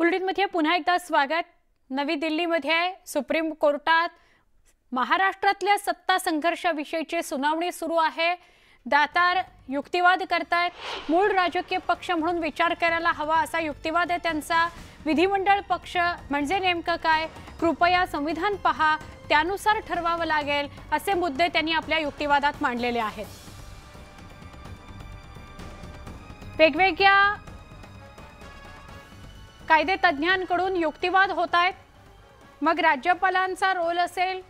बुलेटिनमध्ये पुन्हा एकदा स्वागत नवी दिल्लीमध्ये सुप्रीम कोर्टात महाराष्ट्रातल्या सत्ता संघर्षाविषयीची सुनावणी सुरू आहे दातार युक्तिवाद करतायत मूळ राजकीय पक्ष म्हणून विचार करायला हवा असा युक्तिवाद आहे त्यांचा विधिमंडळ पक्ष म्हणजे नेमकं काय कृपया संविधान पहा त्यानुसार ठरवावं लागेल असे मुद्दे त्यांनी आपल्या युक्तिवादात मांडलेले आहेत वेगवेगळ्या कायदे तज्ज्ञांकडून युक्तिवाद होत आहेत मग राज्यपालांचा रोल असेल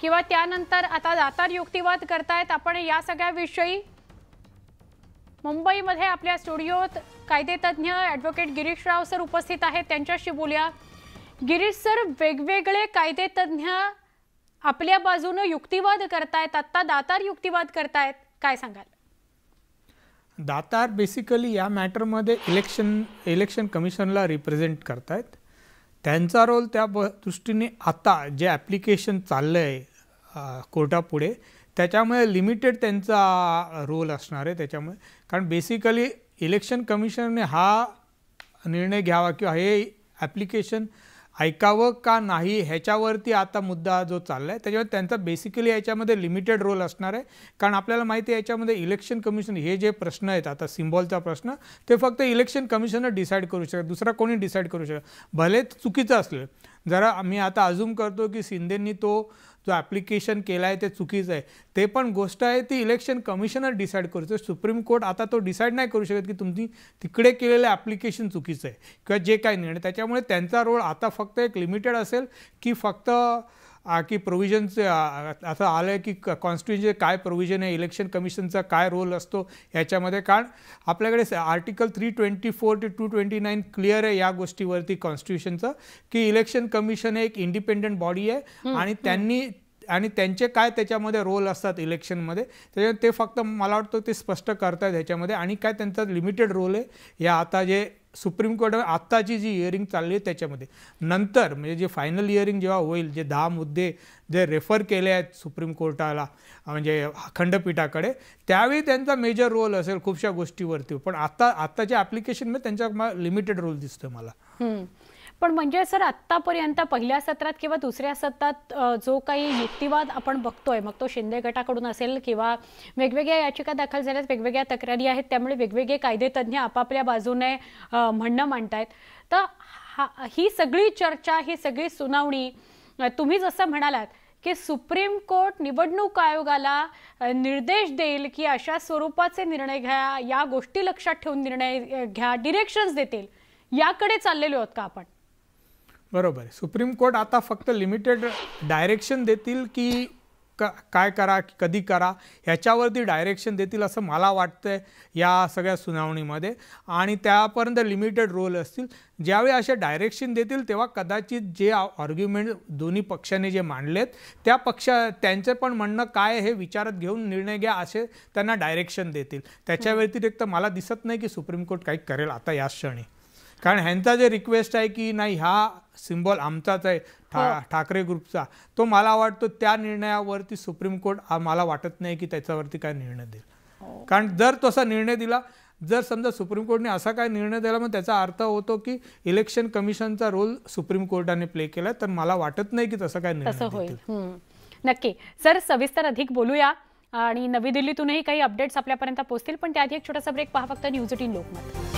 किंवा त्यानंतर आता दातार युक्तिवाद करतायत आपण या सगळ्याविषयी मुंबईमध्ये आपल्या स्टुडिओत कायदेतज्ञ ॲडव्होकेट गिरीश राव सर उपस्थित आहेत त्यांच्याशी बोलूया गिरीश सर वेगवेगळे कायदेतज्ञ आपल्या बाजूनं युक्तिवाद करतायत आत्ता दातार युक्तिवाद करतायत काय सांगाल दातार बेसिकली या मॅटरमध्ये इलेक्शन इलेक्शन कमिशनला रिप्रेझेंट आहेत त्यांचा रोल त्या दृष्टीने आता जे ॲप्लिकेशन चाललं आहे कोर्टापुढे त्याच्यामुळे लिमिटेड त्यांचा रोल असणार आहे त्याच्यामुळे कारण बेसिकली इलेक्शन कमिशनने हा निर्णय घ्यावा किंवा हे ॲप्लिकेशन ऐकावं का नाही ह्याच्यावरती आता मुद्दा जो चालला आहे त्याच्यावर त्यांचा बेसिकली याच्यामध्ये लिमिटेड रोल असणार आहे कारण आपल्याला माहिती आहे याच्यामध्ये इलेक्शन कमिशन हे जे प्रश्न आहेत आता सिम्बॉलचा प्रश्न ते फक्त इलेक्शन कमिशनर डिसाईड करू शकतात दुसरा कोणी डिसाईड करू शकत भले चुकीचं असलं जरा मी आता अजूम करतो की शिंदेंनी तो जो ॲप्लिकेशन केला आहे ते चुकीचं आहे ते पण गोष्ट आहे ती इलेक्शन कमिशनर डिसाईड करतो सुप्रीम कोर्ट आता तो डिसाईड नाही करू शकत की तुम्ही तिकडे केलेलं ॲप्लिकेशन चुकीचं आहे किंवा जे काही निर्णय त्याच्यामुळे त्यांचा रोल आता फक्त एक लिमिटेड असेल की फक्त की प्रोव्हिजनचे असं आलं आहे की कॉन्स्टिट्युशनचे काय प्रोव्हिजन आहे इलेक्शन कमिशनचा काय रोल असतो याच्यामध्ये कारण आपल्याकडे आर्टिकल थ्री ट्वेंटी फोर ते टू ट्वेंटी नाईन क्लिअर आहे या गोष्टीवरती कॉन्स्टिट्युशनचं की इलेक्शन कमिशन एक इंडिपेंडंट बॉडी आहे आणि त्यांनी आणि त्यांचे काय त्याच्यामध्ये रोल असतात इलेक्शनमध्ये त्याच्या ते फक्त मला वाटतं ते स्पष्ट करतायत ह्याच्यामध्ये आणि काय त्यांचा लिमिटेड रोल आहे या आता जे सुप्रीम कोर्ट आत्ताची जी इयरिंग चालली आहे त्याच्यामध्ये नंतर म्हणजे जे फायनल इयरिंग जेव्हा होईल जे दहा मुद्दे जे रेफर केले आहेत सुप्रीम कोर्टाला म्हणजे खंडपीठाकडे त्यावेळी त्यांचा मेजर रोल असेल खूपशा गोष्टीवरती पण आता आत्ताच्या ॲप्लिकेशनमध्ये त्यांचा लिमिटेड रोल दिसतोय मला पण म्हणजे सर आत्तापर्यंत पहिल्या सत्रात किंवा दुसऱ्या सत्रात जो काही युक्तिवाद आपण बघतोय मग तो शिंदे गटाकडून असेल किंवा वेगवेगळ्या याचिका दाखल झाल्यात वेगवेगळ्या तक्रारी आहेत त्यामुळे वेगवेगळे कायदेतज्ञ आपापल्या बाजूने म्हणणं मांडतायत तर हा ही सगळी चर्चा ही सगळी सुनावणी तुम्ही जसं म्हणालात की सुप्रीम कोर्ट निवडणूक आयोगाला निर्देश देईल की अशा स्वरूपाचे निर्णय घ्या या गोष्टी लक्षात ठेवून निर्णय घ्या डिरेक्शन्स देतील याकडे चाललेलो आहोत का आपण बरोबर आहे सुप्रीम कोर्ट आता फक्त लिमिटेड डायरेक्शन देतील की काय करा कधी करा ह्याच्यावरती डायरेक्शन देतील असं मला वाटतंय या सगळ्या सुनावणीमध्ये आणि त्यापर्यंत लिमिटेड रोल असतील ज्यावेळी असे डायरेक्शन देतील तेव्हा कदाचित जे ऑर्ग्युमेंट दोन्ही पक्षाने जे मांडलेत त्या पक्षा त्यांचं पण म्हणणं काय हे विचारात घेऊन निर्णय घ्या असे त्यांना डायरेक्शन देतील त्याच्या व्यतिरिक्त मला दिसत नाही की सुप्रीम कोर्ट काही करेल आता या क्षणी कारण ह्यांचा जे रिक्वेस्ट आहे की नाही हा सिम्बॉल आमचाच आहे हो. ठाकरे ग्रुपचा तो मला वाटतो त्या निर्णयावरती सुप्रीम कोर्ट मला वाटत नाही की त्याच्यावरती काय निर्णय देईल हो. कारण जर तसा निर्णय दिला जर समजा सुप्रीम कोर्टने असा काय निर्णय दिला मग त्याचा अर्थ होतो की इलेक्शन कमिशनचा रोल सुप्रीम कोर्टाने प्ले केला तर मला वाटत नाही की तसं काय निर्णय नक्की सर सविस्तर अधिक बोलूया आणि नवी दिल्लीतूनही काही अपडेट्स आपल्यापर्यंत पोहोचतील पण त्याआधी एक छोटासा ब्रेक पहा फक्त न्यूज एटीन लोकमत